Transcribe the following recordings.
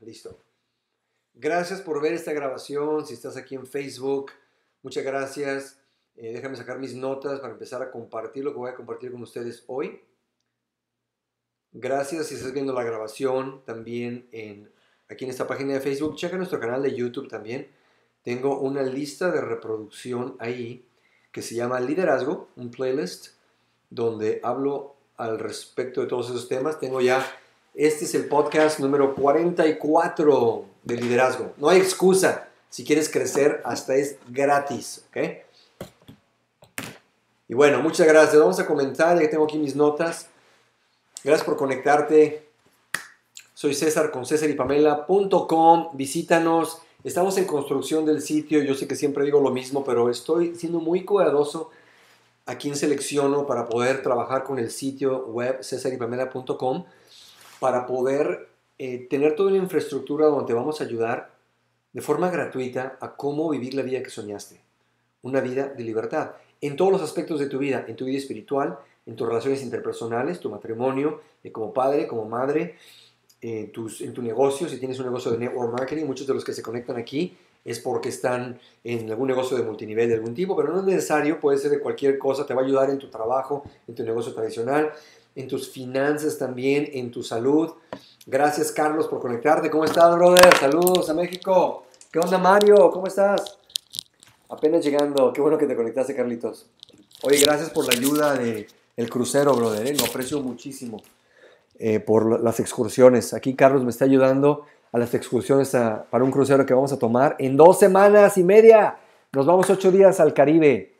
Listo. Gracias por ver esta grabación. Si estás aquí en Facebook, muchas gracias. Eh, déjame sacar mis notas para empezar a compartir lo que voy a compartir con ustedes hoy. Gracias si estás viendo la grabación también en, aquí en esta página de Facebook. Checa nuestro canal de YouTube también. Tengo una lista de reproducción ahí que se llama Liderazgo, un playlist donde hablo al respecto de todos esos temas. Tengo ya este es el podcast número 44 de liderazgo. No hay excusa. Si quieres crecer, hasta es gratis. ¿okay? Y bueno, muchas gracias. Vamos a comentar ya tengo aquí mis notas. Gracias por conectarte. Soy César con César y Pamela.com. Visítanos. Estamos en construcción del sitio. Yo sé que siempre digo lo mismo, pero estoy siendo muy cuidadoso a quién selecciono para poder trabajar con el sitio web César y Pamela.com para poder eh, tener toda una infraestructura donde vamos a ayudar de forma gratuita a cómo vivir la vida que soñaste. Una vida de libertad. En todos los aspectos de tu vida, en tu vida espiritual, en tus relaciones interpersonales, tu matrimonio, eh, como padre, como madre, eh, tus, en tu negocio, si tienes un negocio de network marketing, muchos de los que se conectan aquí es porque están en algún negocio de multinivel de algún tipo, pero no es necesario, puede ser de cualquier cosa, te va a ayudar en tu trabajo, en tu negocio tradicional, en tus finanzas también, en tu salud. Gracias, Carlos, por conectarte. ¿Cómo estás, brother? Saludos a México. ¿Qué onda, Mario? ¿Cómo estás? Apenas llegando. Qué bueno que te conectaste, Carlitos. Oye, gracias por la ayuda del crucero, brother. ¿eh? Lo aprecio muchísimo eh, por las excursiones. Aquí Carlos me está ayudando a las excursiones para un crucero que vamos a tomar en dos semanas y media. Nos vamos ocho días al Caribe.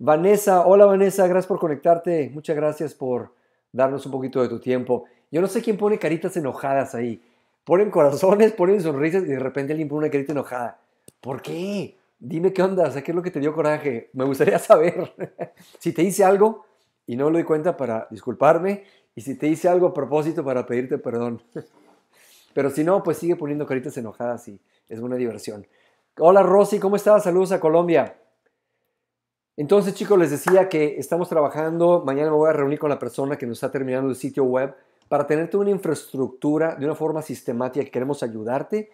Vanessa, hola Vanessa, gracias por conectarte. Muchas gracias por darnos un poquito de tu tiempo. Yo no sé quién pone caritas enojadas ahí. Ponen corazones, ponen sonrisas y de repente alguien pone una carita enojada. ¿Por qué? Dime qué onda, o qué es lo que te dio coraje. Me gustaría saber. si te hice algo y no lo di cuenta para disculparme y si te hice algo a propósito para pedirte perdón. Pero si no, pues sigue poniendo caritas enojadas y es una diversión. Hola Rosy, ¿cómo estás? Saludos a Colombia. Entonces, chicos, les decía que estamos trabajando. Mañana me voy a reunir con la persona que nos está terminando el sitio web para tenerte una infraestructura de una forma sistemática que queremos ayudarte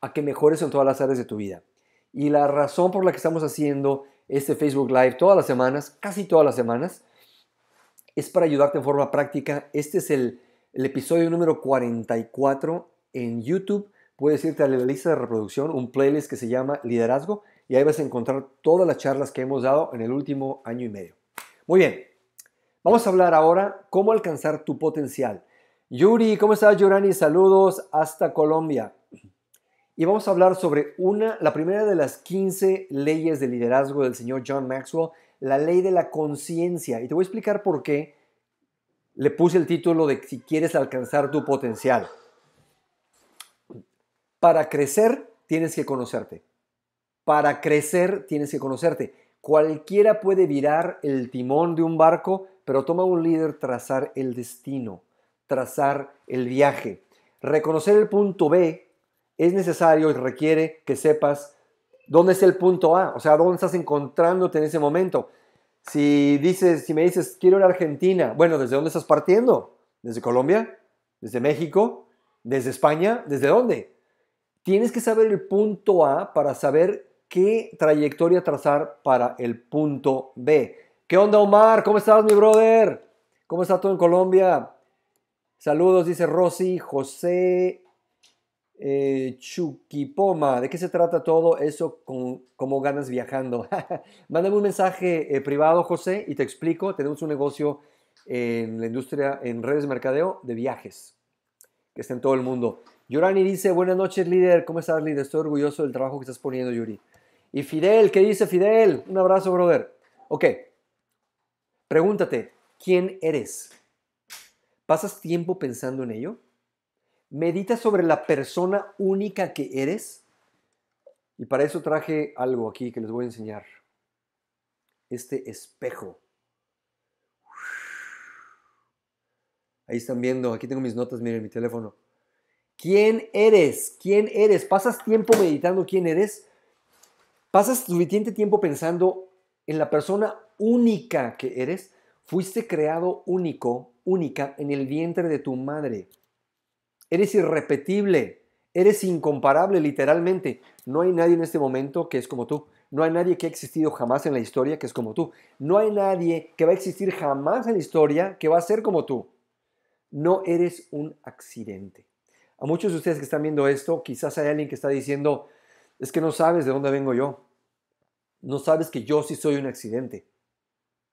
a que mejores en todas las áreas de tu vida. Y la razón por la que estamos haciendo este Facebook Live todas las semanas, casi todas las semanas, es para ayudarte en forma práctica. Este es el, episodio número 44 en YouTube. Puedes irte a la lista de reproducción, un playlist que se llama Liderazgo y ahí vas a encontrar todas las charlas que hemos dado en el último año y medio. Muy bien, vamos a hablar ahora cómo alcanzar tu potencial. Yuri, ¿cómo estás Yurani? Saludos hasta Colombia. Y vamos a hablar sobre una, la primera de las 15 leyes de liderazgo del señor John Maxwell, la ley de la conciencia. Y te voy a explicar por qué le puse el título de si quieres alcanzar tu potencial. Para crecer tienes que conocerte. Para crecer tienes que conocerte. Cualquiera puede virar el timón de un barco, pero toma un líder trazar el destino, trazar el viaje. Reconocer el punto B es necesario y requiere que sepas dónde es el punto A, o sea, dónde estás encontrándote en ese momento. Si dices, si me dices, quiero ir a Argentina, bueno, ¿desde dónde estás partiendo? ¿Desde Colombia? ¿Desde México? ¿Desde España? ¿Desde dónde? Tienes que saber el punto A para saber qué trayectoria trazar para el punto B. ¿Qué onda, Omar? ¿Cómo estás, mi brother? ¿Cómo está todo en Colombia? Saludos, dice Rosy, José eh, Chuquipoma. ¿De qué se trata todo eso? Con, ¿Cómo ganas viajando? Mándame un mensaje eh, privado, José, y te explico. Tenemos un negocio en la industria, en redes mercadeo de viajes, que está en todo el mundo. Yorani dice, buenas noches líder, ¿cómo estás líder? Estoy orgulloso del trabajo que estás poniendo, Yuri. Y Fidel, ¿qué dice Fidel? Un abrazo, brother. Ok, pregúntate, ¿quién eres? ¿Pasas tiempo pensando en ello? ¿Meditas sobre la persona única que eres? Y para eso traje algo aquí que les voy a enseñar. Este espejo. Ahí están viendo, aquí tengo mis notas, miren mi teléfono. ¿Quién eres? ¿Quién eres? ¿Pasas tiempo meditando quién eres? Pasas suficiente tiempo pensando en la persona única que eres. Fuiste creado único, única en el vientre de tu madre. Eres irrepetible, eres incomparable literalmente. No hay nadie en este momento que es como tú. No hay nadie que ha existido jamás en la historia que es como tú. No hay nadie que va a existir jamás en la historia que va a ser como tú. No eres un accidente. A muchos de ustedes que están viendo esto, quizás hay alguien que está diciendo, es que no sabes de dónde vengo yo. No sabes que yo sí soy un accidente.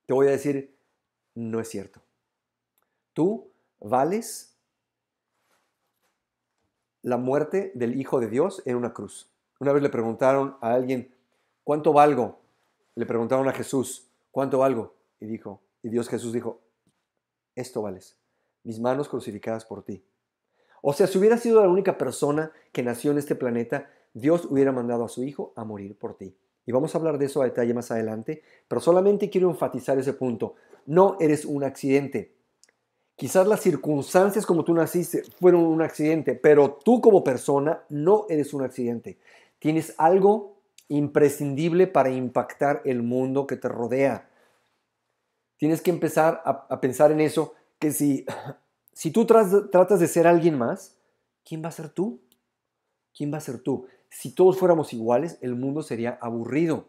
Te voy a decir, no es cierto. Tú vales la muerte del Hijo de Dios en una cruz. Una vez le preguntaron a alguien, ¿cuánto valgo? Le preguntaron a Jesús, ¿cuánto valgo? Y dijo, y Dios Jesús dijo, esto vales, mis manos crucificadas por ti. O sea, si hubiera sido la única persona que nació en este planeta Dios hubiera mandado a su Hijo a morir por ti. Y vamos a hablar de eso a detalle más adelante, pero solamente quiero enfatizar ese punto. No eres un accidente. Quizás las circunstancias como tú naciste fueron un accidente, pero tú como persona no eres un accidente. Tienes algo imprescindible para impactar el mundo que te rodea. Tienes que empezar a, pensar en eso, que si, si tú tratas de ser alguien más, ¿quién va a ser tú? ¿Quién va a ser tú? Si todos fuéramos iguales, el mundo sería aburrido.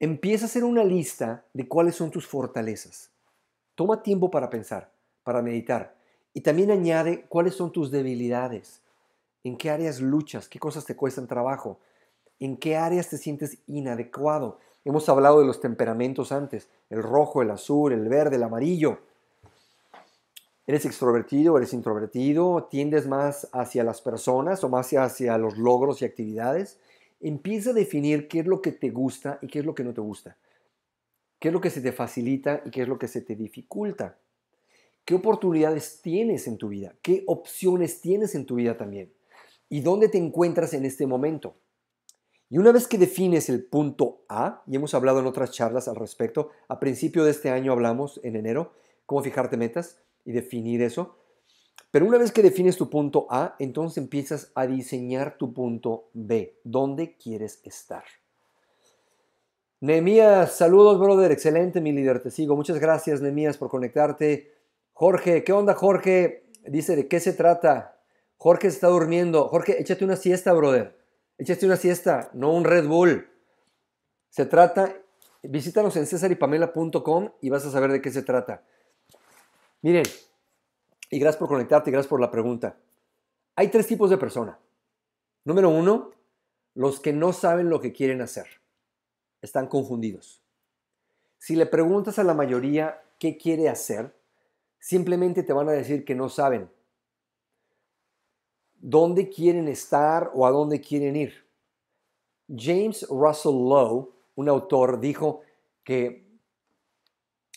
Empieza a hacer una lista de cuáles son tus fortalezas. Toma tiempo para pensar, para meditar. Y también añade cuáles son tus debilidades. ¿En qué áreas luchas? ¿Qué cosas te cuestan trabajo? ¿En qué áreas te sientes inadecuado? Hemos hablado de los temperamentos antes, el rojo, el azul, el verde, el amarillo. ¿Eres extrovertido? o ¿Eres introvertido? ¿Tiendes más hacia las personas o más hacia los logros y actividades? Empieza a definir qué es lo que te gusta y qué es lo que no te gusta. ¿Qué es lo que se te facilita y qué es lo que se te dificulta? ¿Qué oportunidades tienes en tu vida? ¿Qué opciones tienes en tu vida también? ¿Y dónde te encuentras en este momento? Y una vez que defines el punto A, y hemos hablado en otras charlas al respecto, a principio de este año hablamos en enero, cómo fijarte metas, y definir eso. Pero una vez que defines tu punto A, entonces empiezas a diseñar tu punto B, dónde quieres estar. Nemías, saludos, brother. Excelente, mi líder. Te sigo. Muchas gracias, Nemías, por conectarte. Jorge, ¿qué onda, Jorge? Dice, ¿de qué se trata? Jorge está durmiendo. Jorge, échate una siesta, brother. Échate una siesta, no un Red Bull. Se trata, visítanos en cesaripamela.com y vas a saber de qué se trata. Miren, y gracias por conectarte, gracias por la pregunta. Hay tres tipos de personas. Número uno, los que no saben lo que quieren hacer. Están confundidos. Si le preguntas a la mayoría qué quiere hacer, simplemente te van a decir que no saben dónde quieren estar o a dónde quieren ir. James Russell Lowe, un autor, dijo que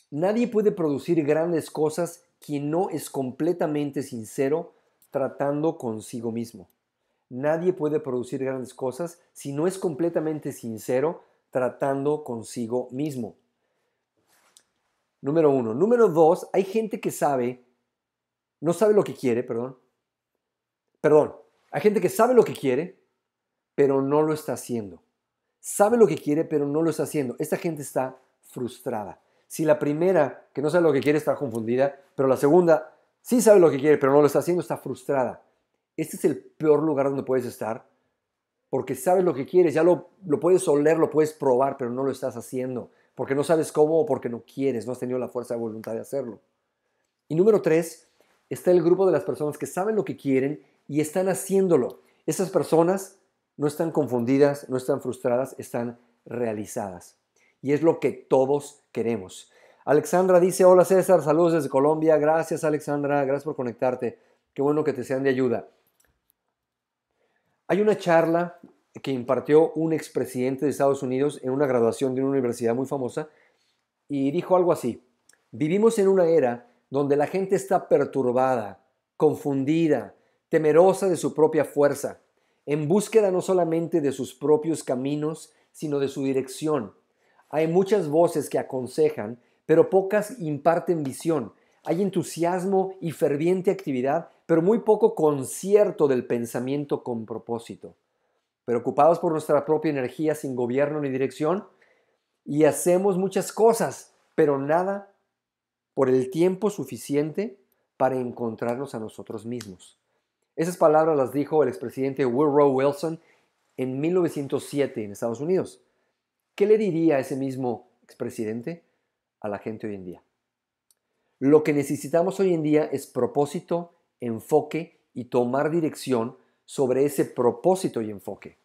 Nadie puede producir grandes cosas quien no es completamente sincero tratando consigo mismo. Nadie puede producir grandes cosas si no es completamente sincero tratando consigo mismo. Número uno. Número dos, hay gente que sabe, no sabe lo que quiere, perdón. Perdón, hay gente que sabe lo que quiere, pero no lo está haciendo. Sabe lo que quiere, pero no lo está haciendo. Esta gente está frustrada. Si la primera, que no sabe lo que quiere, está confundida, pero la segunda sí sabe lo que quiere, pero no lo está haciendo, está frustrada. Este es el peor lugar donde puedes estar, porque sabes lo que quieres, ya lo, puedes oler, lo puedes probar, pero no lo estás haciendo, porque no sabes cómo o porque no quieres, no has tenido la fuerza de voluntad de hacerlo. Y número tres, está el grupo de las personas que saben lo que quieren y están haciéndolo. Esas personas no están confundidas, no están frustradas, están realizadas y es lo que todos queremos. Alexandra dice, hola César, saludos desde Colombia. Gracias Alexandra, gracias por conectarte. Qué bueno que te sean de ayuda. Hay una charla que impartió un expresidente de Estados Unidos en una graduación de una universidad muy famosa y dijo algo así. Vivimos en una era donde la gente está perturbada, confundida, temerosa de su propia fuerza, en búsqueda no solamente de sus propios caminos, sino de su dirección hay muchas voces que aconsejan, pero pocas imparten visión. Hay entusiasmo y ferviente actividad, pero muy poco concierto del pensamiento con propósito. Preocupados por nuestra propia energía sin gobierno ni dirección, y hacemos muchas cosas, pero nada por el tiempo suficiente para encontrarnos a nosotros mismos. Esas palabras las dijo el expresidente Woodrow Wilson en 1907 en Estados Unidos. ¿Qué le diría ese mismo expresidente a la gente hoy en día? Lo que necesitamos hoy en día es propósito, enfoque y tomar dirección sobre ese propósito y enfoque.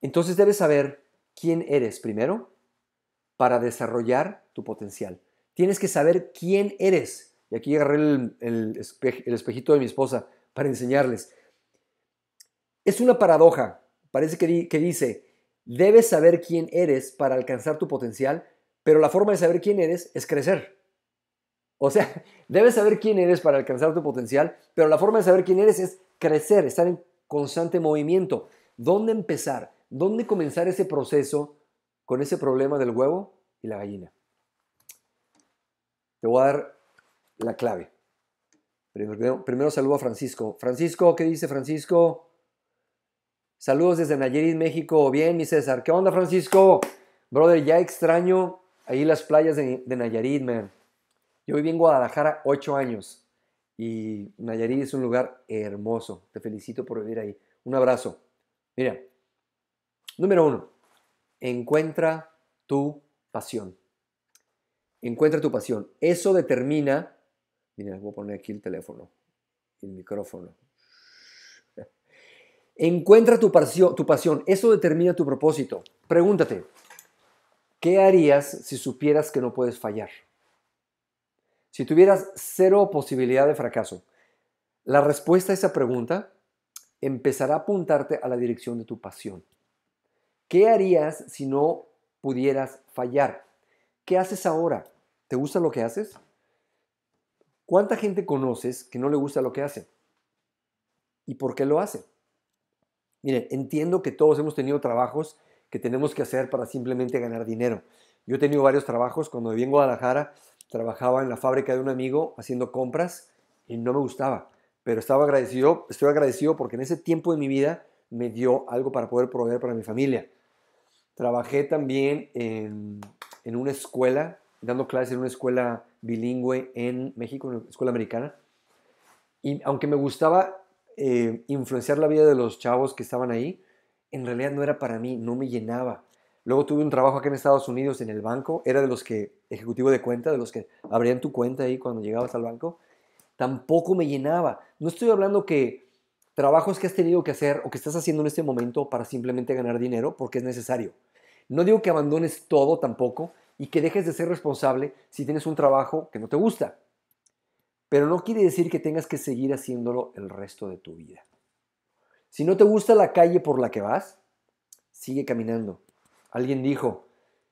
Entonces debes saber quién eres primero para desarrollar tu potencial. Tienes que saber quién eres. Y aquí agarré el, espejito de mi esposa para enseñarles. Es una paradoja. Parece que dice, Debes saber quién eres para alcanzar tu potencial, pero la forma de saber quién eres es crecer. O sea, debes saber quién eres para alcanzar tu potencial, pero la forma de saber quién eres es crecer, estar en constante movimiento. ¿Dónde empezar? ¿Dónde comenzar ese proceso con ese problema del huevo y la gallina? Te voy a dar la clave. Primero, primero saludo a Francisco. Francisco, ¿qué dice Francisco? Saludos desde Nayarit, México. Bien, mi César. ¿Qué onda, Francisco? Brother, ya extraño ahí las playas de, Nayarit, man. Yo viví en Guadalajara ocho años y Nayarit es un lugar hermoso. Te felicito por vivir ahí. Un abrazo. Mira, número uno, encuentra tu pasión. Encuentra tu pasión. Eso determina. Mira, voy a poner aquí el teléfono, el micrófono. Encuentra tu, tu pasión, eso determina tu propósito. Pregúntate, ¿qué harías si supieras que no puedes fallar? Si tuvieras cero posibilidad de fracaso, la respuesta a esa pregunta empezará a apuntarte a la dirección de tu pasión. ¿Qué harías si no pudieras fallar? ¿Qué haces ahora? ¿Te gusta lo que haces? ¿Cuánta gente conoces que no le gusta lo que hace? ¿Y por qué lo hace? Mire, entiendo que todos hemos tenido trabajos que tenemos que hacer para simplemente ganar dinero. Yo he tenido varios trabajos. Cuando viví en Guadalajara, trabajaba en la fábrica de un amigo haciendo compras y no me gustaba. Pero estaba agradecido, estoy agradecido porque en ese tiempo de mi vida me dio algo para poder proveer para mi familia. Trabajé también en, en una escuela, dando clases en una escuela bilingüe en México, una escuela americana. Y aunque me gustaba eh, influenciar la vida de los chavos que estaban ahí, en realidad no era para mí, no me llenaba. Luego tuve un trabajo acá en Estados Unidos en el banco, era de los que, ejecutivo de cuenta, de los que abrían tu cuenta ahí cuando llegabas al banco, tampoco me llenaba. No estoy hablando que trabajos que has tenido que hacer o que estás haciendo en este momento para simplemente ganar dinero, porque es necesario. No digo que abandones todo tampoco y que dejes de ser responsable si tienes un trabajo que no te gusta. Pero no quiere decir que tengas que seguir haciéndolo el resto de tu vida. Si no te gusta la calle por la que vas, sigue caminando. Alguien dijo,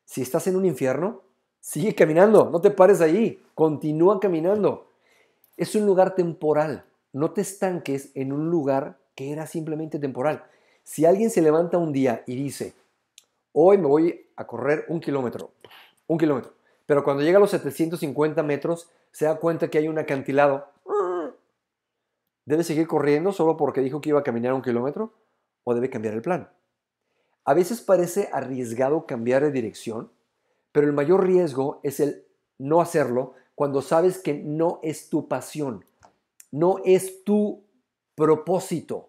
si estás en un infierno, sigue caminando, no te pares ahí, continúa caminando. Es un lugar temporal, no te estanques en un lugar que era simplemente temporal. Si alguien se levanta un día y dice, hoy me voy a correr un kilómetro, un kilómetro, pero cuando llega a los 750 metros, se da cuenta que hay un acantilado. ¿Debe seguir corriendo solo porque dijo que iba a caminar un kilómetro? ¿O debe cambiar el plan? A veces parece arriesgado cambiar de dirección, pero el mayor riesgo es el no hacerlo cuando sabes que no es tu pasión, no es tu propósito.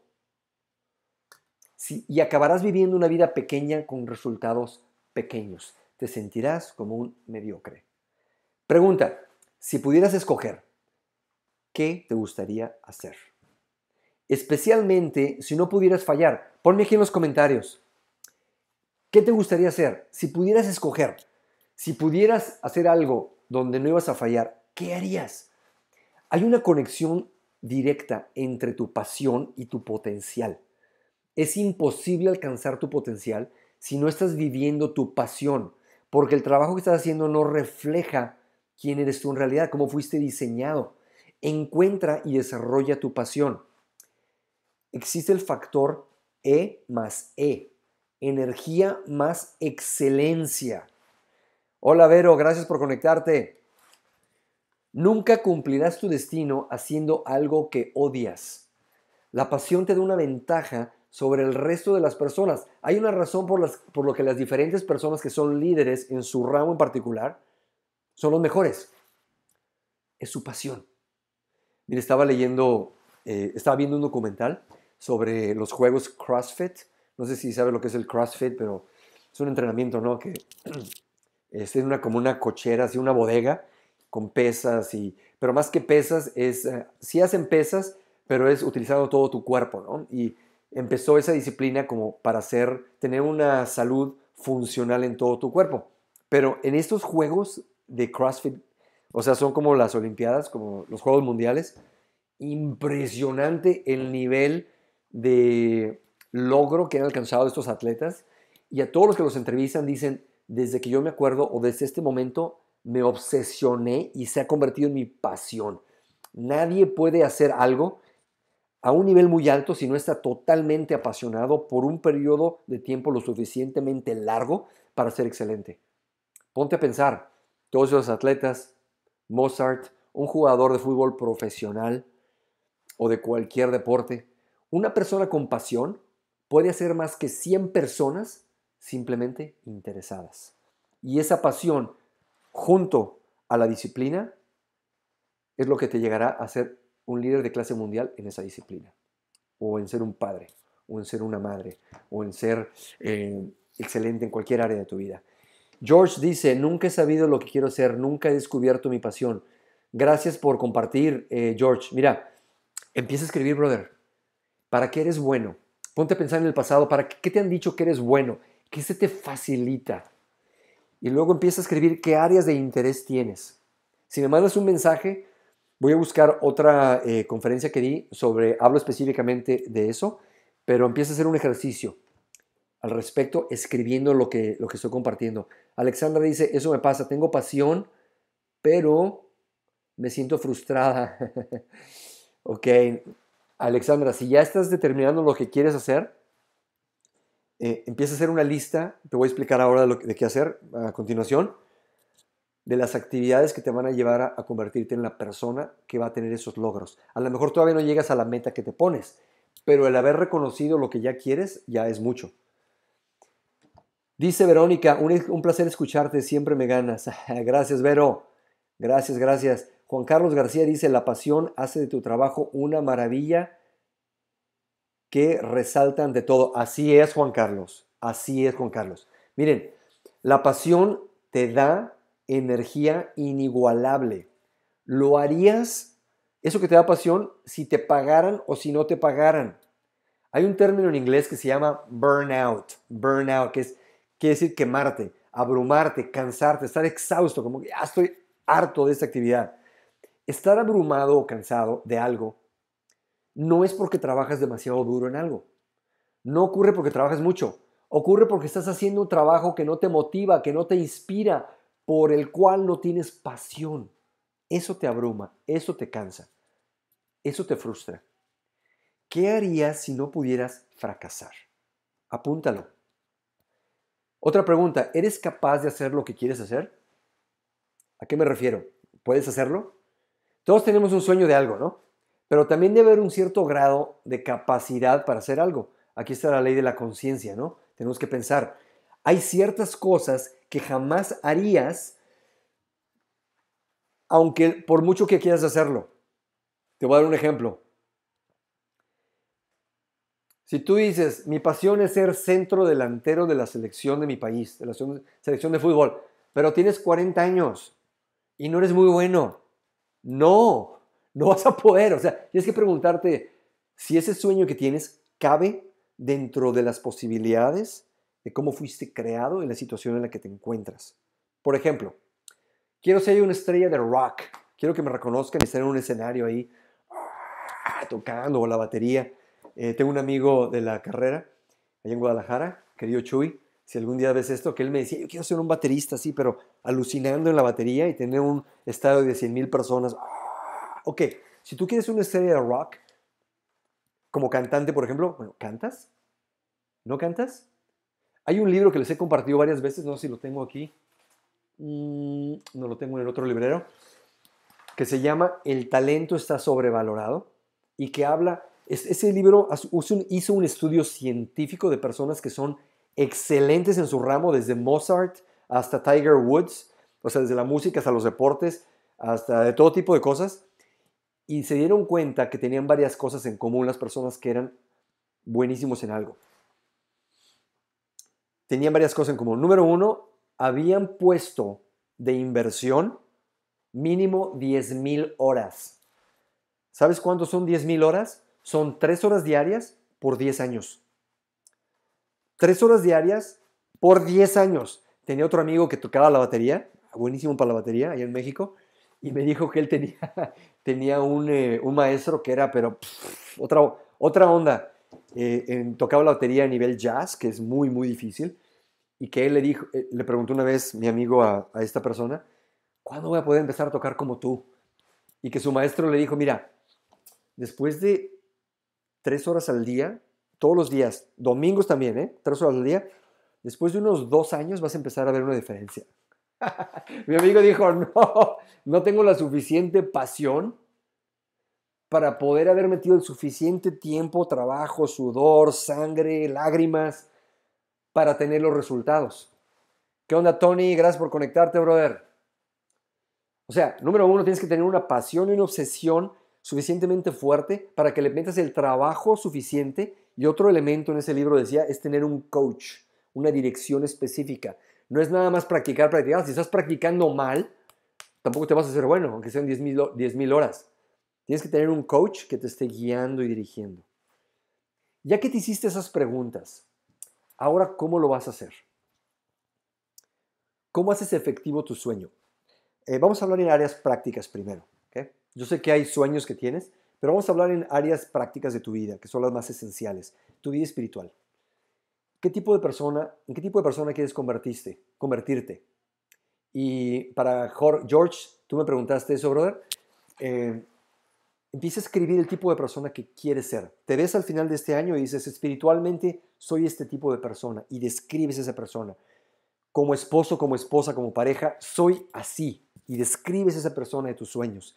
y acabarás viviendo una vida pequeña con resultados pequeños te sentirás como un mediocre. Pregunta, si pudieras escoger, ¿qué te gustaría hacer? Especialmente si no pudieras fallar, ponme aquí en los comentarios. ¿Qué te gustaría hacer? Si pudieras escoger, si pudieras hacer algo donde no ibas a fallar, ¿qué harías? Hay una conexión directa entre tu pasión y tu potencial. Es imposible alcanzar tu potencial si no estás viviendo tu pasión, porque el trabajo que estás haciendo no refleja quién eres tú en realidad, cómo fuiste diseñado. Encuentra y desarrolla tu pasión. Existe el factor E más E, energía más excelencia. Hola Vero, gracias por conectarte. Nunca cumplirás tu destino haciendo algo que odias. La pasión te da una ventaja sobre el resto de las personas. Hay una razón por, las, por lo que las diferentes personas que son líderes en su ramo en particular son los mejores. Es su pasión. Mire, estaba leyendo, eh, estaba viendo un documental sobre los juegos CrossFit. No sé si sabe lo que es el CrossFit, pero es un entrenamiento, ¿no? Que este, es una, como una cochera, así una bodega con pesas y... Pero más que pesas es... si eh, sí hacen pesas, pero es utilizando todo tu cuerpo, ¿no? Y empezó esa disciplina como para hacer, tener una salud funcional en todo tu cuerpo. Pero en estos juegos de CrossFit, o sea, son como las Olimpiadas, como los Juegos Mundiales, impresionante el nivel de logro que han alcanzado estos atletas. Y a todos los que los entrevistan dicen, desde que yo me acuerdo o desde este momento me obsesioné y se ha convertido en mi pasión. Nadie puede hacer algo a un nivel muy alto si no está totalmente apasionado por un periodo de tiempo lo suficientemente largo para ser excelente. Ponte a pensar, todos los atletas, Mozart, un jugador de fútbol profesional o de cualquier deporte, una persona con pasión puede hacer más que 100 personas simplemente interesadas. Y esa pasión junto a la disciplina es lo que te llegará a ser un líder de clase mundial en esa disciplina, o en ser un padre, o en ser una madre, o en ser eh, excelente en cualquier área de tu vida. George dice, nunca he sabido lo que quiero ser, nunca he descubierto mi pasión. Gracias por compartir, eh, George. Mira, empieza a escribir, brother. ¿Para qué eres bueno? Ponte a pensar en el pasado. ¿Para qué te han dicho que eres bueno? ¿Qué se te facilita? Y luego empieza a escribir qué áreas de interés tienes. Si me mandas un mensaje, Voy a buscar otra eh, conferencia que di sobre, hablo específicamente de eso, pero empieza a hacer un ejercicio al respecto escribiendo lo que, lo que estoy compartiendo. Alexandra dice, eso me pasa, tengo pasión, pero me siento frustrada. ok, Alexandra, si ya estás determinando lo que quieres hacer, eh, empieza a hacer una lista, te voy a explicar ahora de qué hacer a continuación, de las actividades que te van a llevar a, convertirte en la persona que va a tener esos logros. A lo mejor todavía no llegas a la meta que te pones, pero el haber reconocido lo que ya quieres ya es mucho. Dice Verónica, un, un placer escucharte, siempre me ganas. gracias, Vero. Gracias, gracias. Juan Carlos García dice, la pasión hace de tu trabajo una maravilla que resalta de todo. Así es, Juan Carlos. Así es, Juan Carlos. Miren, la pasión te da energía inigualable. Lo harías, eso que te da pasión, si te pagaran o si no te pagaran. Hay un término en inglés que se llama burnout, burnout, que es, quiere decir quemarte, abrumarte, cansarte, estar exhausto, como que ya ah, estoy harto de esta actividad. Estar abrumado o cansado de algo no es porque trabajas demasiado duro en algo. No ocurre porque trabajas mucho. Ocurre porque estás haciendo un trabajo que no te motiva, que no te inspira, por el cual no tienes pasión. Eso te abruma, eso te cansa, eso te frustra. ¿Qué harías si no pudieras fracasar? Apúntalo. Otra pregunta, ¿eres capaz de hacer lo que quieres hacer? ¿A qué me refiero? ¿Puedes hacerlo? Todos tenemos un sueño de algo, ¿no? Pero también debe haber un cierto grado de capacidad para hacer algo. Aquí está la ley de la conciencia, ¿no? Tenemos que pensar. Hay ciertas cosas que jamás harías, aunque por mucho que quieras hacerlo. Te voy a dar un ejemplo. Si tú dices, mi pasión es ser centro delantero de la selección de mi país, de la selección de fútbol, pero tienes 40 años y no eres muy bueno, no, no vas a poder. O sea, tienes que preguntarte si ese sueño que tienes cabe dentro de las posibilidades de cómo fuiste creado y la situación en la que te encuentras. Por ejemplo, quiero ser una estrella de rock, quiero que me reconozcan y estar en un escenario ahí ah, tocando la batería. Eh, tengo un amigo de la carrera, allá en Guadalajara, querido Chuy, si algún día ves esto, que él me decía, yo quiero ser un baterista, así, pero alucinando en la batería y tener un estadio de 100 mil personas. Ah, ok, si tú quieres ser una estrella de rock, como cantante, por ejemplo, bueno, ¿cantas? ¿No cantas? Hay un libro que les he compartido varias veces, no sé si lo tengo aquí, mm, no lo tengo en el otro librero, que se llama El talento está sobrevalorado y que habla, ese libro hizo un estudio científico de personas que son excelentes en su ramo, desde Mozart hasta Tiger Woods, o sea, desde la música hasta los deportes, hasta todo tipo de cosas, y se dieron cuenta que tenían varias cosas en común las personas que eran buenísimos en algo tenían varias cosas en común. Número uno, habían puesto de inversión mínimo 10.000 horas. ¿Sabes cuánto son mil horas? Son tres horas diarias por 10 años. Tres horas diarias por 10 años. Tenía otro amigo que tocaba la batería, buenísimo para la batería, allá en México, y me dijo que él tenía, tenía eh, un, maestro que era, pero otra, otra onda eh, en, tocaba la batería a nivel jazz, que es muy, muy difícil, y que él le, dijo, eh, le preguntó una vez mi amigo a, esta persona, ¿cuándo voy a poder empezar a tocar como tú? Y que su maestro le dijo, mira, después de tres horas al día, todos los días, domingos también, ¿eh? Tres horas al día, después de unos dos años vas a empezar a ver una diferencia. Mi amigo dijo, no, no tengo la suficiente pasión para poder haber metido el suficiente tiempo, trabajo, sudor, sangre, lágrimas, para tener los resultados. ¿Qué onda, Tony? Gracias por conectarte, brother. O sea, número uno, tienes que tener una pasión y una obsesión suficientemente fuerte para que le metas el trabajo suficiente. Y otro elemento en ese libro decía es tener un coach, una dirección específica. No es nada más practicar, practicar. Si estás practicando mal, tampoco te vas a hacer bueno, aunque sean 10.000 10, horas. Tienes que tener un coach que te esté guiando y dirigiendo. Ya que te hiciste esas preguntas, ahora ¿cómo lo vas a hacer? ¿Cómo haces efectivo tu sueño? Eh, vamos a hablar en áreas prácticas primero. ¿okay? Yo sé que hay sueños que tienes, pero vamos a hablar en áreas prácticas de tu vida, que son las más esenciales. Tu vida espiritual. ¿Qué tipo de persona, ¿En qué tipo de persona quieres convertirte? convertirte? Y para George, tú me preguntaste eso, brother. Eh, Empieza a escribir el tipo de persona que quieres ser. Te ves al final de este año y dices, espiritualmente soy este tipo de persona y describes esa persona. Como esposo, como esposa, como pareja, soy así y describes esa persona de tus sueños.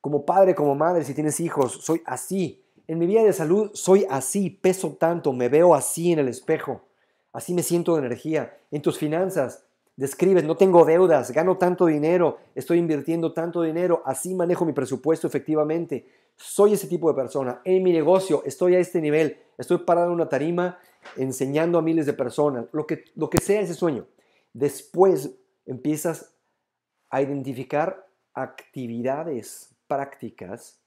Como padre, como madre, si tienes hijos, soy así. En mi vida de salud soy así, peso tanto, me veo así en el espejo. Así me siento de energía. En tus finanzas, describes, no tengo deudas, gano tanto dinero, estoy invirtiendo tanto dinero, así manejo mi presupuesto efectivamente. Soy ese tipo de persona. En mi negocio estoy a este nivel, estoy parado en una tarima enseñando a miles de personas, lo que, lo que sea ese sueño. Después empiezas a identificar actividades, prácticas,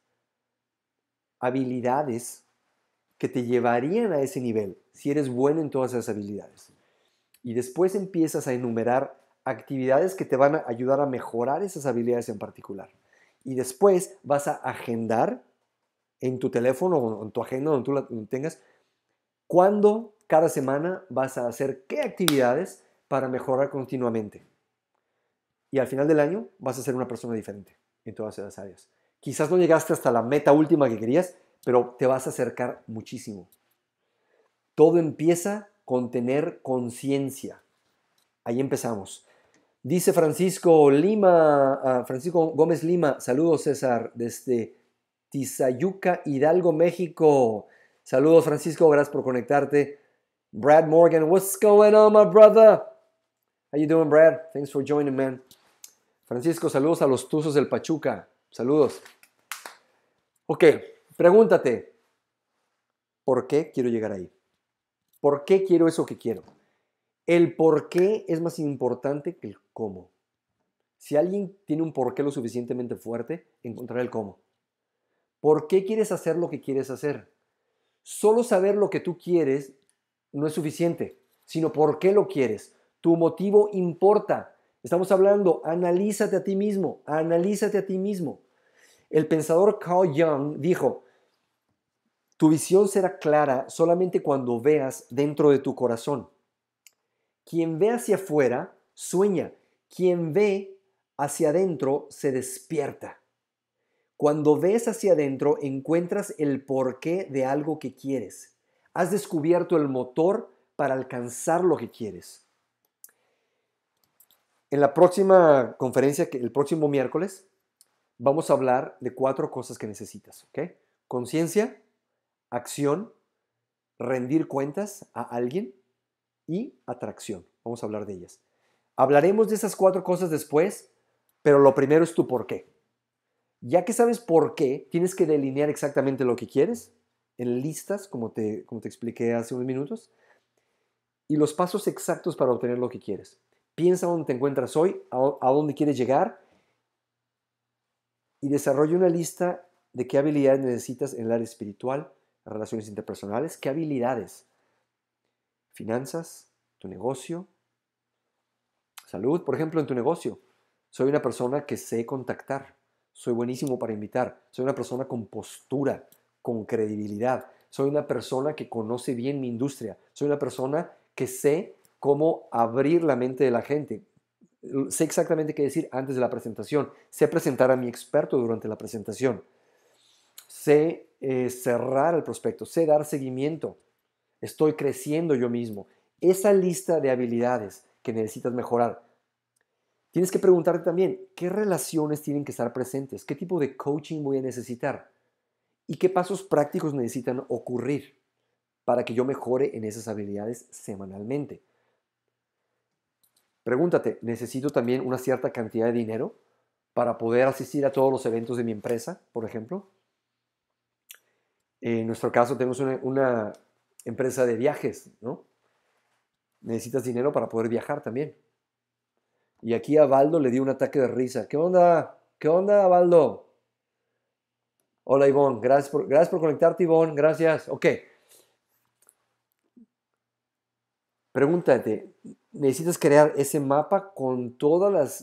habilidades que te llevarían a ese nivel si eres bueno en todas esas habilidades y después empiezas a enumerar actividades que te van a ayudar a mejorar esas habilidades en particular. Y después vas a agendar en tu teléfono o en tu agenda donde tú la tengas, cuándo cada semana vas a hacer qué actividades para mejorar continuamente. Y al final del año vas a ser una persona diferente en todas esas áreas. Quizás no llegaste hasta la meta última que querías, pero te vas a acercar muchísimo. Todo empieza con tener conciencia. Ahí empezamos. Dice Francisco Lima, ah, Francisco Gómez Lima, saludos César, desde Tizayuca, Hidalgo, México. Saludos Francisco, gracias por conectarte. Brad Morgan, what's going on, my brother? How you doing, Brad? Thanks for joining, man. Francisco, saludos a los Tuzos del Pachuca. Saludos. Ok, pregúntate, ¿por qué quiero llegar ahí? ¿Por qué quiero eso que quiero? El por qué es más importante que el cómo. Si alguien tiene un porqué lo suficientemente fuerte, encontrará el cómo. ¿Por qué quieres hacer lo que quieres hacer? Solo saber lo que tú quieres no es suficiente, sino por qué lo quieres. Tu motivo importa. Estamos hablando, analízate a ti mismo, analízate a ti mismo. El pensador Carl Jung dijo, tu visión será clara solamente cuando veas dentro de tu corazón. Quien ve hacia afuera sueña, quien ve hacia adentro se despierta. Cuando ves hacia adentro encuentras el porqué de algo que quieres. Has descubierto el motor para alcanzar lo que quieres. En la próxima conferencia, el próximo miércoles, vamos a hablar de cuatro cosas que necesitas. ¿okay? Conciencia, acción, rendir cuentas a alguien y atracción. Vamos a hablar de ellas. Hablaremos de esas cuatro cosas después, pero lo primero es tu por qué. Ya que sabes por qué, tienes que delinear exactamente lo que quieres en listas, como te, como te expliqué hace unos minutos, y los pasos exactos para obtener lo que quieres. Piensa dónde te encuentras hoy, a dónde quieres llegar, y desarrolla una lista de qué habilidades necesitas en el área espiritual, relaciones interpersonales, qué habilidades, finanzas, tu negocio, salud, por ejemplo, en tu negocio. Soy una persona que sé contactar, soy buenísimo para invitar, soy una persona con postura, con credibilidad, soy una persona que conoce bien mi industria, soy una persona que sé cómo abrir la mente de la gente, sé exactamente qué decir antes de la presentación, sé presentar a mi experto durante la presentación sé eh, cerrar el prospecto, sé dar seguimiento, estoy creciendo yo mismo. Esa lista de habilidades que necesitas mejorar. Tienes que preguntarte también qué relaciones tienen que estar presentes, qué tipo de coaching voy a necesitar y qué pasos prácticos necesitan ocurrir para que yo mejore en esas habilidades semanalmente. Pregúntate, ¿necesito también una cierta cantidad de dinero para poder asistir a todos los eventos de mi empresa, por ejemplo? en nuestro caso tenemos una, empresa de viajes, ¿no? Necesitas dinero para poder viajar también. Y aquí a Valdo le dio un ataque de risa. ¿Qué onda? ¿Qué onda, Baldo? Hola, Ivonne. Gracias por, gracias por conectarte, Ivonne. Gracias. Ok. Pregúntate, necesitas crear ese mapa con todos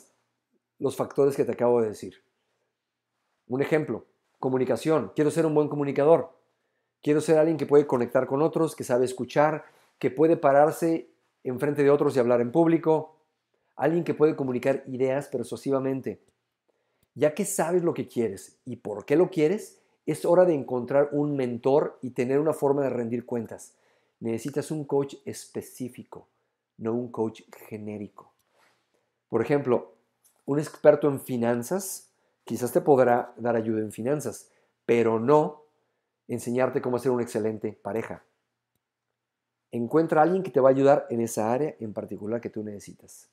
los factores que te acabo de decir. Un ejemplo, comunicación. Quiero ser un buen comunicador. Quiero ser alguien que puede conectar con otros, que sabe escuchar, que puede pararse enfrente de otros y hablar en público. Alguien que puede comunicar ideas persuasivamente. Ya que sabes lo que quieres y por qué lo quieres, es hora de encontrar un mentor y tener una forma de rendir cuentas. Necesitas un coach específico, no un coach genérico. Por ejemplo, un experto en finanzas quizás te podrá dar ayuda en finanzas, pero no enseñarte cómo ser una excelente pareja. Encuentra a alguien que te va a ayudar en esa área en particular que tú necesitas.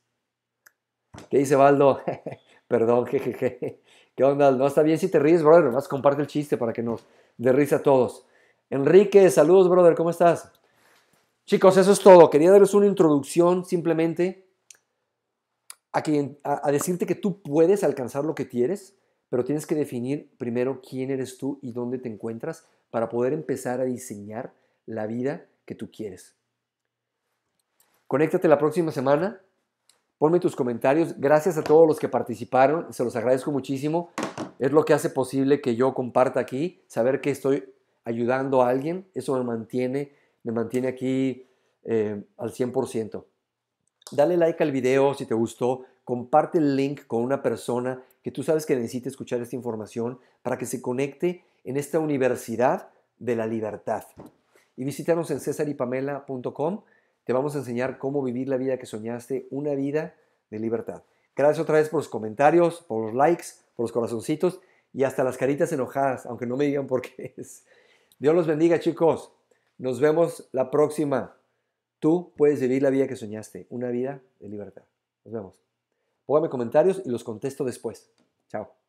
¿Qué dice Baldo? Perdón, jejeje. ¿Qué onda? No está bien si te ríes, brother. Más comparte el chiste para que nos dé risa a todos. Enrique, saludos, brother. ¿Cómo estás? Chicos, eso es todo. Quería darles una introducción simplemente a, a decirte que tú puedes alcanzar lo que quieres, pero tienes que definir primero quién eres tú y dónde te encuentras para poder empezar a diseñar la vida que tú quieres. Conéctate la próxima semana. Ponme tus comentarios. Gracias a todos los que participaron. Se los agradezco muchísimo. Es lo que hace posible que yo comparta aquí. Saber que estoy ayudando a alguien. Eso me mantiene, me mantiene aquí eh, al 100%. Dale like al video si te gustó. Comparte el link con una persona que tú sabes que necesita escuchar esta información para que se conecte en esta universidad de la libertad. Y visítanos en cesaripamela.com. Te vamos a enseñar cómo vivir la vida que soñaste, una vida de libertad. Gracias otra vez por los comentarios, por los likes, por los corazoncitos y hasta las caritas enojadas, aunque no me digan por qué es. Dios los bendiga, chicos. Nos vemos la próxima. Tú puedes vivir la vida que soñaste, una vida de libertad. Nos vemos. Póngame comentarios y los contesto después. Chao.